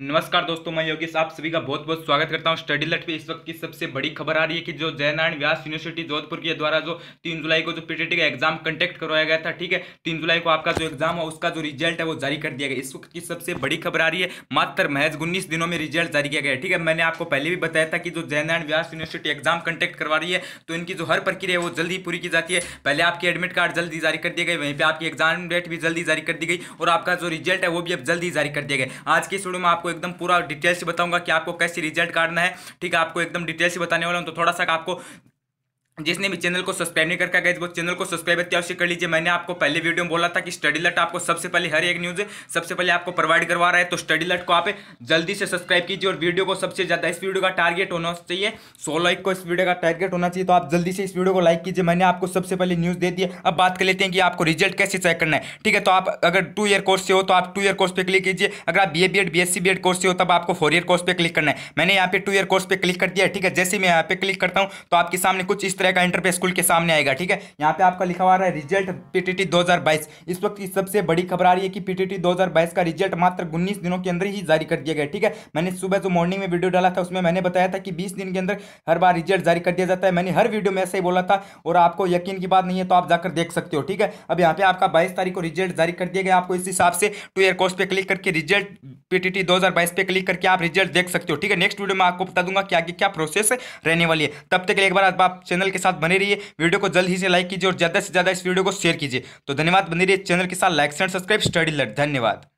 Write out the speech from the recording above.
नमस्कार दोस्तों मैं योगेश आप सभी का बहुत बहुत स्वागत करता हूं स्टडी लट पे इस वक्त की सबसे बड़ी खबर आ रही है कि जो जयनारायण व्यास यूनिवर्सिटी जोधपुर के द्वारा जो तीन जुलाई को जो पीटीटी का एग्जाम कंटेक्ट करवाया गया था ठीक है तीन जुलाई को आपका जो एग्जाम है उसका जो रिजल्ट है वो जारी कर दिया गया इस वक्त की सबसे बड़ी खबर आ रही है मात्र महज उन्नीस दिनों में रिजल्ट जारी किया गया ठीक है मैंने आपको पहले भी बताया था कि जो Jainarayan Vyas university exam contact करवा रही है तो इनकी जो हर प्रक्रिया है वो जल्दी पूरी की जाती है पहले आपकी एडमिट कार्ड जल्दी जारी कर दिया गया वहीं पर आपकी एग्जाम डेट भी जल्दी जारी कर दी गई और आपका जो रिजल्ट है वो भी अब जल्दी जारी कर दिया गया आज की स्टूडियो में आपको एकदम पूरा डिटेल से बताऊंगा कि आपको कैसे रिजल्ट काटना है ठीक है आपको एकदम डिटेल से बताने वाला हूँ तो थोड़ा सा आपको जिसने भी चैनल को सब्सक्राइब नहीं करके गए वो तो चैनल को सब्सक्राइब अत्यावश्य कर लीजिए मैंने आपको पहले वीडियो में बोला था कि स्टडी लट आपको सबसे पहले हर एक न्यूज़ सबसे पहले आपको प्रोवाइड करवा रहा है तो स्टडी लट को आप जल्दी से सब्सक्राइब कीजिए और वीडियो को सबसे ज़्यादा इस वीडियो का टारगेट होना चाहिए सो लाइक को इस वीडियो का टारगेट होना चाहिए तो आप जल्दी से इस वीडियो को लाइक कीजिए मैंने आपको सबसे पहले न्यूज़ दे दी अब बात कर लेते हैं कि आपको रिजल्ट कैसे चेक करना है ठीक है तो आप अगर टू ईयर कोर्स से हो तो आप टू ईयर कोर्स पर क्लिक कीजिए अगर आप B A B Ed B C course से हो तब आपको फोर ईयर कोर्स पर क्लिक करना है मैंने यहाँ पे टू ईयर कोर्स पर क्लिक कर दिया ठीक है जैसे मैं यहाँ पे क्लिक करता हूँ तो आपके सामने कुछ इस तरह तरह का इंटरफेस स्कूल के सामने आएगा ठीक है यहाँ पे आपका लिखा हुआ है रिजल्ट पीटीटी 2022 इस वक्त की सबसे बड़ी खबर आ रही है कि पीटीटी 2022 का रिजल्ट मात्र उन्नीस दिनों के अंदर ही जारी कर दिया गया ठीक है मैंने सुबह जो मॉर्निंग में वीडियो डाला था उसमें मैंने बताया था कि बीस दिन के अंदर हर बार रिजल्ट जारी कर दिया जाता है मैंने हर वीडियो में ऐसे ही बोला था और आपको यकीन की बात नहीं है तो आप जाकर देख सकते हो ठीक है अब यहाँ पे आपका बाईस तारीख को रिजल्ट जारी कर दिया गया आपको इस हिसाब से टू ईयर कोर्स पे क्लिक करके रिजल्ट पीटीटी 2022 पे क्लिक करके आप रिजल्ट देख सकते हो ठीक है नेक्स्ट वीडियो में आपको बता दूंगा कि आगे क्या प्रोसेस रहने वाली है तब तक एक बार आप चैनल के साथ बने रहिए वीडियो को जल्द ही से लाइक कीजिए और ज़्यादा से ज़्यादा इस वीडियो को शेयर कीजिए तो धन्यवाद बने रहिए चैनल के साथ लाइक एंड सब्सक्राइब स्टडी लट धन्यवाद